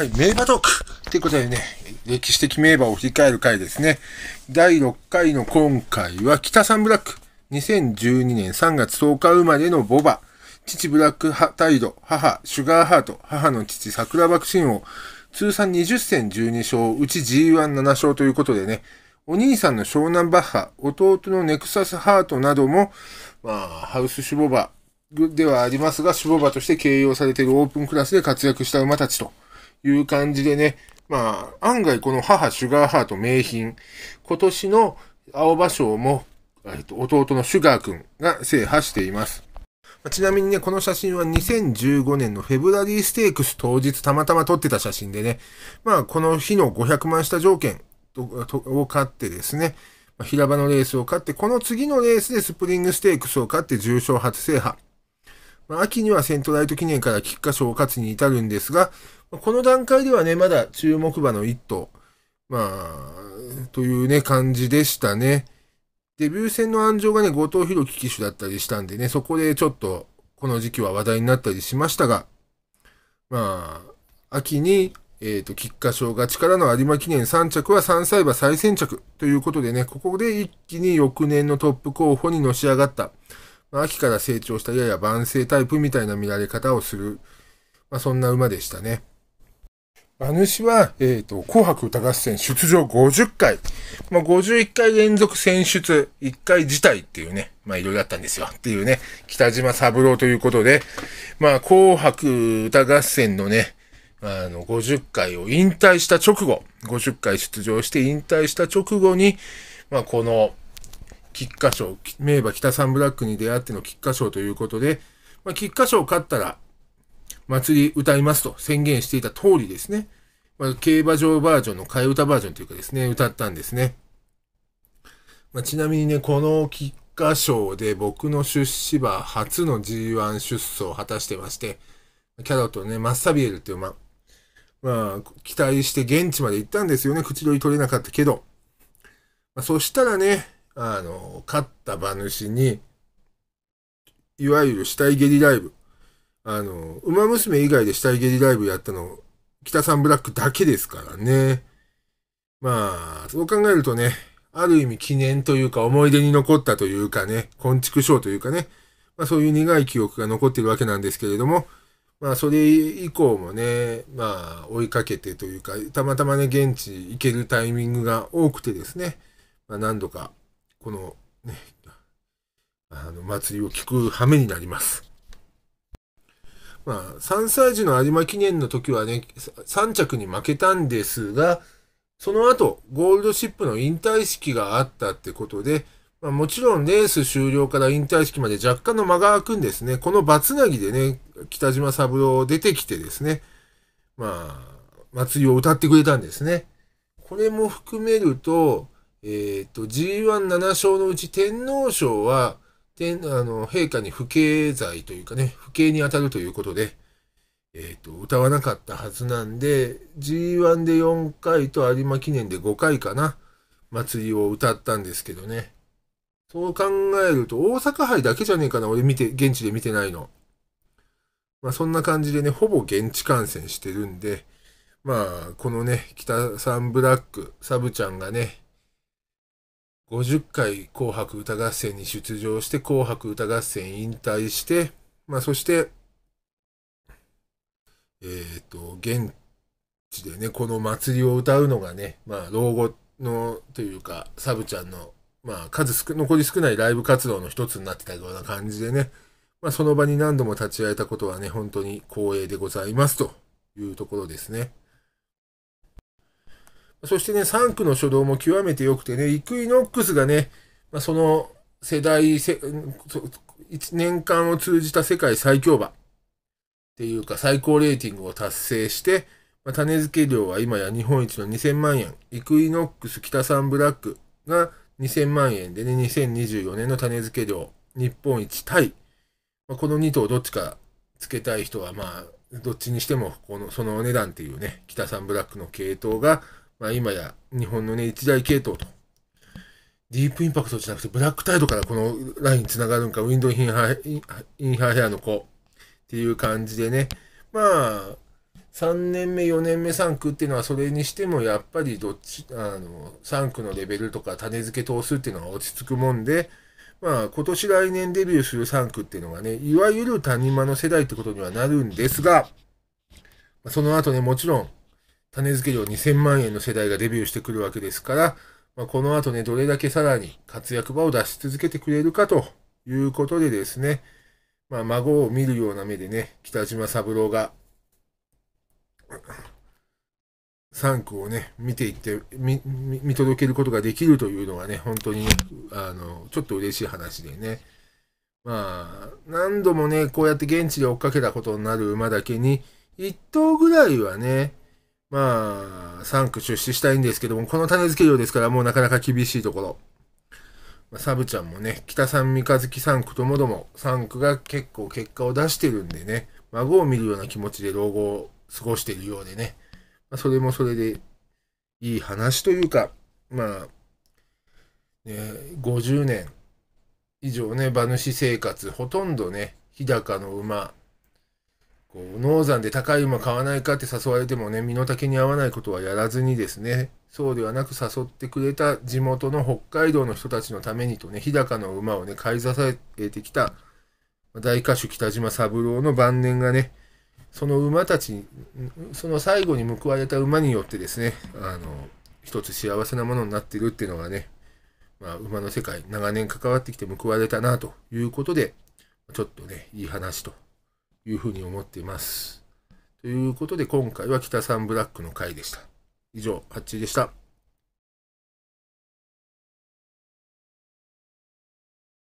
はい、名馬トークということでね、歴史的名馬を振り返る回ですね。第6回の今回は、北サンブラック、2012年3月10日生まれのボバ、父ブラックハタイド、母シュガーハート、母の父桜爆心王、通算20戦12勝、うち G17 勝ということでね、お兄さんの湘南バッハ、弟のネクサスハートなども、まあ、ハウスシュボバではありますが、シュボバとして形容されているオープンクラスで活躍した馬たちと。いう感じでね、まあ、案外この母シュガーハート名品、今年の青葉賞も、えっと、弟のシュガー君が制覇しています。ちなみにね、この写真は2015年のフェブラリーステークス当日たまたま撮ってた写真でね、まあこの日の500万下条件を勝ってですね、平場のレースを勝って、この次のレースでスプリングステークスを勝って重賞初制覇。ま秋にはセントライト記念から菊花賞を勝つに至るんですが、この段階ではね、まだ注目馬の一頭、まあ、というね、感じでしたね。デビュー戦の安城がね、後藤弘樹騎手だったりしたんでね、そこでちょっと、この時期は話題になったりしましたが、まあ、秋に、えっ、ー、と、菊花賞勝ちからの有馬記念3着は3歳馬再選着ということでね、ここで一気に翌年のトップ候補にのし上がった。まあ、秋から成長したやや晩成タイプみたいな見られ方をする、まあ、そんな馬でしたね。馬主は、えっ、ー、と、紅白歌合戦出場50回、まあ、51回連続選出、1回辞退っていうね、まあ、いろいろあったんですよ。っていうね、北島三郎ということで、まあ、紅白歌合戦のね、あの、50回を引退した直後、50回出場して引退した直後に、まあ、この、菊花賞、名馬北三ブラックに出会っての菊花賞ということで、まあ、菊花賞勝ったら、祭り歌いますと宣言していた通りですね。まあ、競馬場バージョンの替え歌バージョンというかですね、歌ったんですね。まあ、ちなみにね、この菊花賞で僕の出資馬初の G1 出走を果たしてまして、キャロットね、マッサビエルっていう馬、まあ、期待して現地まで行ったんですよね。口取り取れなかったけど。まあ、そしたらね、あの、勝った馬主に、いわゆる死体蹴りライブ。あの、馬娘以外で死体蹴りライブやったの、北さんブラックだけですからね。まあ、そう考えるとね、ある意味記念というか思い出に残ったというかね、昆虫賞というかね、まあそういう苦い記憶が残ってるわけなんですけれども、まあそれ以降もね、まあ追いかけてというか、たまたまね、現地行けるタイミングが多くてですね、まあ何度かこの、ね、あの、祭りを聞く羽目になります。まあ、3歳児の有馬記念の時はね、3着に負けたんですが、その後、ゴールドシップの引退式があったってことで、まあ、もちろんレース終了から引退式まで若干の間が空くんですね。このバツナギでね、北島三郎出てきてですね、まあ、祭りを歌ってくれたんですね。これも含めると、えっ、ー、と、G17 勝のうち天皇賞は、天、あの、陛下に不敬罪というかね、不敬に当たるということで、えっ、ー、と、歌わなかったはずなんで、G1 で4回と有馬記念で5回かな、祭りを歌ったんですけどね。そう考えると、大阪杯だけじゃねえかな、俺見て、現地で見てないの。まあそんな感じでね、ほぼ現地観戦してるんで、まあ、このね、北サンブラック、サブちゃんがね、50回紅白歌合戦に出場して、紅白歌合戦引退して、まあ、そして、えっ、ー、と、現地でね、この祭りを歌うのがね、まあ、老後の、というか、サブちゃんの、まあ、数少、残り少ないライブ活動の一つになってたような感じでね、まあ、その場に何度も立ち会えたことはね、本当に光栄でございます、というところですね。そしてね、3区の初動も極めて良くてね、イクイノックスがね、まあ、その世代1年間を通じた世界最強馬っていうか最高レーティングを達成して、まあ、種付け量は今や日本一の2000万円、イクイノックス北三ブラックが2000万円でね、2024年の種付け量、日本一タイ。まあ、この2頭どっちか付けたい人は、まあ、どっちにしても、この、そのお値段っていうね、北三ブラックの系統が、まあ、今や日本のね、一大系統と、ディープインパクトじゃなくて、ブラックタイドからこのラインに繋がるんか、ウィンドウインハーインハーヘアの子っていう感じでね、まあ、3年目、4年目、3区っていうのは、それにしても、やっぱりどっち、あの、3区のレベルとか、種付け投数っていうのは落ち着くもんで、まあ、今年来年デビューする3区っていうのがね、いわゆる谷間の世代ってことにはなるんですが、その後ね、もちろん、種付け料2000万円の世代がデビューしてくるわけですから、まあ、この後ね、どれだけさらに活躍場を出し続けてくれるかということでですね、まあ、孫を見るような目でね、北島三郎が、3区をね、見ていって、見、見届けることができるというのがね、本当に、ね、あの、ちょっと嬉しい話でね。まあ、何度もね、こうやって現地で追っかけたことになる馬だけに、一頭ぐらいはね、まあ、3区出資したいんですけども、この種付け量ですから、もうなかなか厳しいところ。まあ、サブちゃんもね、北三三日月3区ともども、3区が結構結果を出してるんでね、孫を見るような気持ちで老後を過ごしているようでね、まあ、それもそれでいい話というか、まあ、ね、50年以上ね、馬主生活、ほとんどね、日高の馬、こう、農山で高い馬買わないかって誘われてもね、身の丈に合わないことはやらずにですね、そうではなく誘ってくれた地元の北海道の人たちのためにとね、日高の馬をね、買い支えてきた大歌手北島三郎の晩年がね、その馬たち、その最後に報われた馬によってですね、あの、一つ幸せなものになってるっていうのがね、まあ、馬の世界、長年関わってきて報われたなということで、ちょっとね、いい話というふうに思っています。ということで今回は北サンブラックの回でした。以上、ハッチーでした。